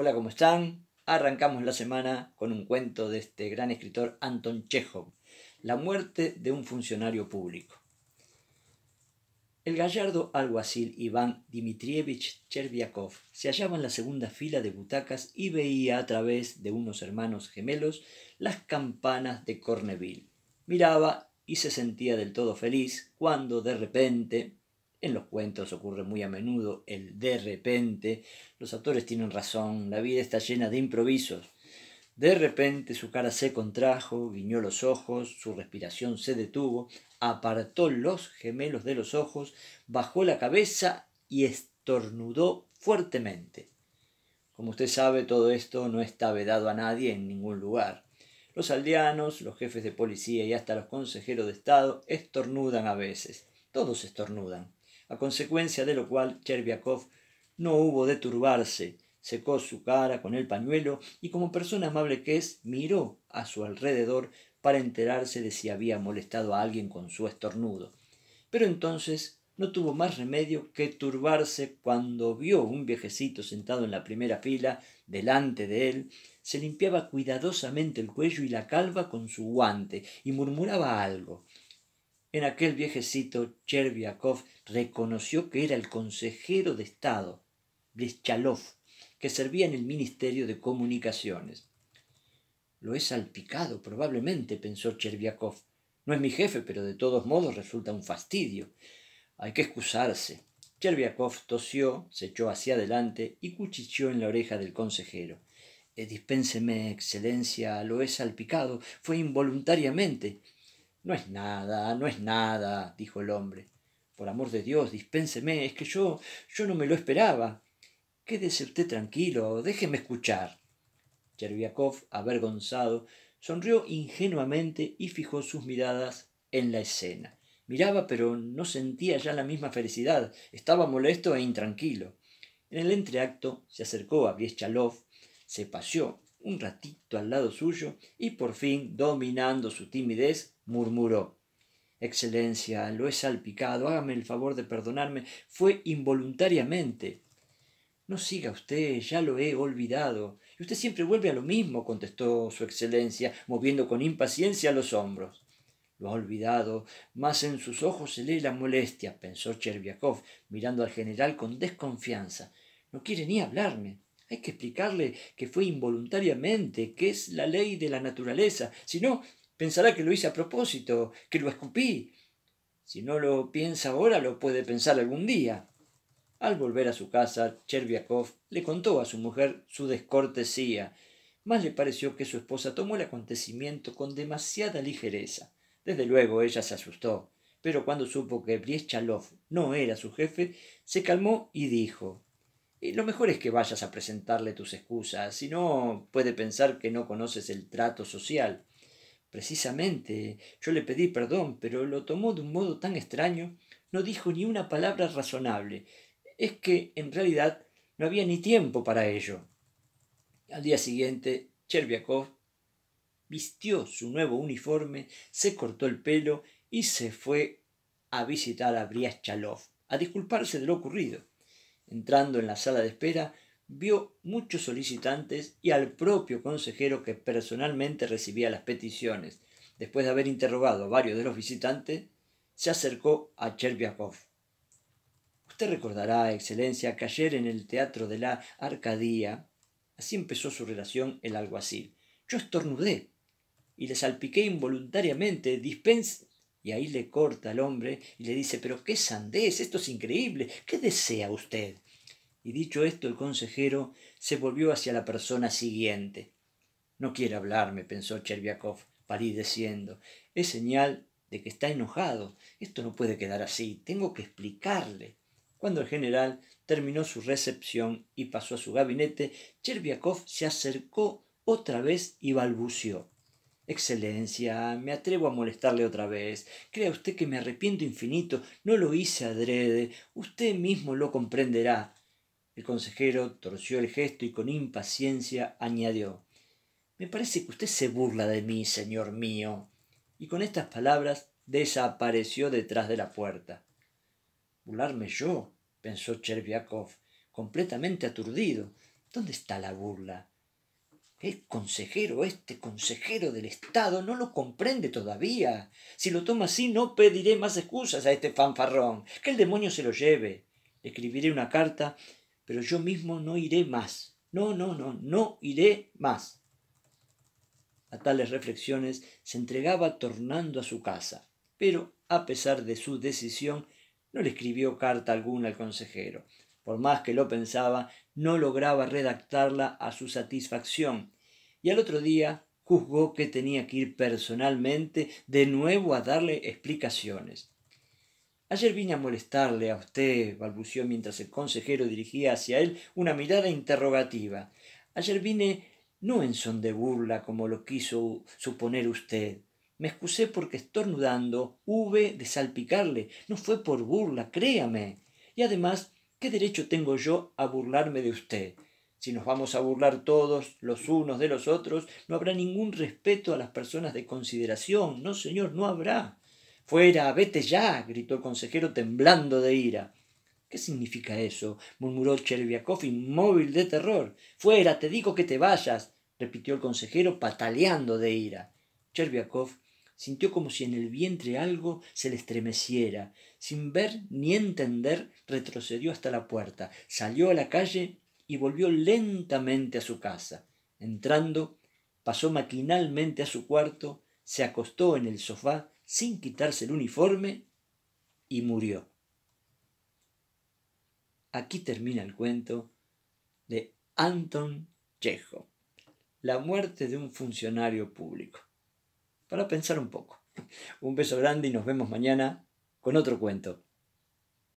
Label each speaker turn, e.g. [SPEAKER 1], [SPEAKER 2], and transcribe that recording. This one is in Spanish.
[SPEAKER 1] Hola, ¿cómo están? Arrancamos la semana con un cuento de este gran escritor Anton Chekhov, La muerte de un funcionario público. El gallardo alguacil Iván Dmitrievich Cherviakov se hallaba en la segunda fila de butacas y veía a través de unos hermanos gemelos las campanas de Corneville. Miraba y se sentía del todo feliz cuando de repente en los cuentos ocurre muy a menudo el de repente. Los actores tienen razón, la vida está llena de improvisos. De repente su cara se contrajo, guiñó los ojos, su respiración se detuvo, apartó los gemelos de los ojos, bajó la cabeza y estornudó fuertemente. Como usted sabe, todo esto no está vedado a nadie en ningún lugar. Los aldeanos, los jefes de policía y hasta los consejeros de Estado estornudan a veces. Todos estornudan a consecuencia de lo cual Cherviakov no hubo de turbarse, secó su cara con el pañuelo y como persona amable que es, miró a su alrededor para enterarse de si había molestado a alguien con su estornudo. Pero entonces no tuvo más remedio que turbarse cuando vio un viejecito sentado en la primera fila, delante de él, se limpiaba cuidadosamente el cuello y la calva con su guante y murmuraba algo. En aquel viejecito, Cherviakov reconoció que era el consejero de Estado, Blischalov, que servía en el Ministerio de Comunicaciones. Lo he salpicado, probablemente, pensó Cherviakov. No es mi jefe, pero de todos modos resulta un fastidio. Hay que excusarse. Cherviakov tosió, se echó hacia adelante y cuchicheó en la oreja del consejero. Eh, dispénseme, Excelencia, lo he salpicado. Fue involuntariamente. No es nada, no es nada, dijo el hombre. Por amor de Dios, dispénseme, es que yo, yo no me lo esperaba. Quédese usted tranquilo, déjeme escuchar. Cherviakov, avergonzado, sonrió ingenuamente y fijó sus miradas en la escena. Miraba, pero no sentía ya la misma felicidad. Estaba molesto e intranquilo. En el entreacto se acercó a Bieschalov, se paseó un ratito al lado suyo y por fin, dominando su timidez, murmuró Excelencia, lo he salpicado, hágame el favor de perdonarme, fue involuntariamente. No siga usted, ya lo he olvidado. Y usted siempre vuelve a lo mismo, contestó su Excelencia, moviendo con impaciencia los hombros. Lo ha olvidado, mas en sus ojos se lee la molestia, pensó Cherviakov, mirando al general con desconfianza. No quiere ni hablarme. Hay que explicarle que fue involuntariamente, que es la ley de la naturaleza. Si no, pensará que lo hice a propósito, que lo escupí. Si no lo piensa ahora, lo puede pensar algún día. Al volver a su casa, Cherviakov le contó a su mujer su descortesía. Más le pareció que su esposa tomó el acontecimiento con demasiada ligereza. Desde luego ella se asustó, pero cuando supo que Brieschalov no era su jefe, se calmó y dijo lo mejor es que vayas a presentarle tus excusas, si no puede pensar que no conoces el trato social. Precisamente, yo le pedí perdón, pero lo tomó de un modo tan extraño, no dijo ni una palabra razonable. Es que, en realidad, no había ni tiempo para ello. Al día siguiente, Cherviakov vistió su nuevo uniforme, se cortó el pelo y se fue a visitar a Briaschalov, a disculparse de lo ocurrido. Entrando en la sala de espera, vio muchos solicitantes y al propio consejero que personalmente recibía las peticiones. Después de haber interrogado a varios de los visitantes, se acercó a Cherviakov. Usted recordará, Excelencia, que ayer en el Teatro de la Arcadía, así empezó su relación el alguacil. Yo estornudé y le salpiqué involuntariamente, dispense, y ahí le corta al hombre y le dice, pero qué sandez, esto es increíble, ¿qué desea usted? Y dicho esto, el consejero se volvió hacia la persona siguiente. No quiere hablarme, pensó Cherviakov, palideciendo. Es señal de que está enojado. Esto no puede quedar así. Tengo que explicarle. Cuando el general terminó su recepción y pasó a su gabinete, Cherviakov se acercó otra vez y balbuceó. Excelencia, me atrevo a molestarle otra vez. Crea usted que me arrepiento infinito. No lo hice adrede. Usted mismo lo comprenderá. El consejero torció el gesto y con impaciencia añadió Me parece que usted se burla de mí, señor mío. Y con estas palabras desapareció detrás de la puerta. ¿Burlarme yo? pensó Cherviakov, completamente aturdido. ¿Dónde está la burla? —El consejero, este consejero del Estado no lo comprende todavía. Si lo toma así, no pediré más excusas a este fanfarrón. Que el demonio se lo lleve. Le escribiré una carta, pero yo mismo no iré más. No, no, no, no iré más. A tales reflexiones se entregaba tornando a su casa, pero a pesar de su decisión, no le escribió carta alguna al consejero por más que lo pensaba, no lograba redactarla a su satisfacción, y al otro día juzgó que tenía que ir personalmente de nuevo a darle explicaciones. Ayer vine a molestarle a usted, balbució mientras el consejero dirigía hacia él una mirada interrogativa. Ayer vine no en son de burla como lo quiso suponer usted. Me excusé porque estornudando hube de salpicarle. No fue por burla, créame. Y además ¿Qué derecho tengo yo a burlarme de usted? Si nos vamos a burlar todos los unos de los otros, no habrá ningún respeto a las personas de consideración. No, señor, no habrá. Fuera, vete ya, gritó el consejero temblando de ira. ¿Qué significa eso? murmuró Cherviakov inmóvil de terror. Fuera, te digo que te vayas, repitió el consejero pataleando de ira. Cherviakov Sintió como si en el vientre algo se le estremeciera. Sin ver ni entender, retrocedió hasta la puerta, salió a la calle y volvió lentamente a su casa. Entrando, pasó maquinalmente a su cuarto, se acostó en el sofá sin quitarse el uniforme y murió. Aquí termina el cuento de Anton Chejo, La muerte de un funcionario público para pensar un poco. Un beso grande y nos vemos mañana con otro cuento.